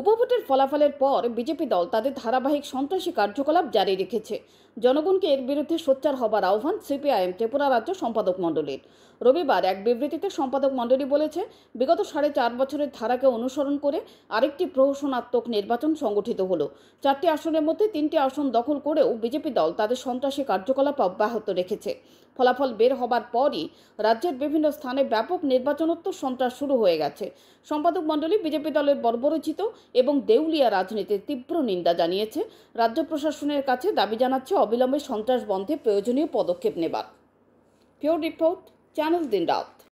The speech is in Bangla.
উপভোটের ফলাফলের পর বিজেপি দল তাদের ধারাবাহিক সন্ত্রাসী কার্যকলাপ জারি রেখেছে জনগণকে এর বিরুদ্ধে সোচ্চার হবার আহ্বান সিপিআইএম ত্রিপুরা রাজ্য সম্পাদক মণ্ডলীর রবিবার এক বিবৃতিতে সম্পাদক মণ্ডলী বলেছে বিগত সাড়ে চার বছরের ধারাকে অনুসরণ করে আরেকটি প্রহসনাত্মক নির্বাচন সংগঠিত হলো চারটি আসনের মধ্যে তিনটি আসন দখল করেও বিজেপি দল তাদের সন্ত্রাসী কার্যকলাপ অব্যাহত রেখেছে ফলাফল বের হবার পরই রাজ্যের বিভিন্ন স্থানে ব্যাপক নির্বাচনোত্তর সন্ত্রাস শুরু হয়ে গেছে সম্পাদক মণ্ডলী বিজেপি দলের বর্বরচিত এবং দেউলিয়া রাজনীতির তীব্র নিন্দা জানিয়েছে রাজ্য প্রশাসনের কাছে দাবি জানাচ্ছে অবিলম্বে সন্ত্রাস বন্ধে প্রয়োজনীয় পদক্ষেপ নেবার পিওর রিপোর্ট চ্যানেল দিন রাত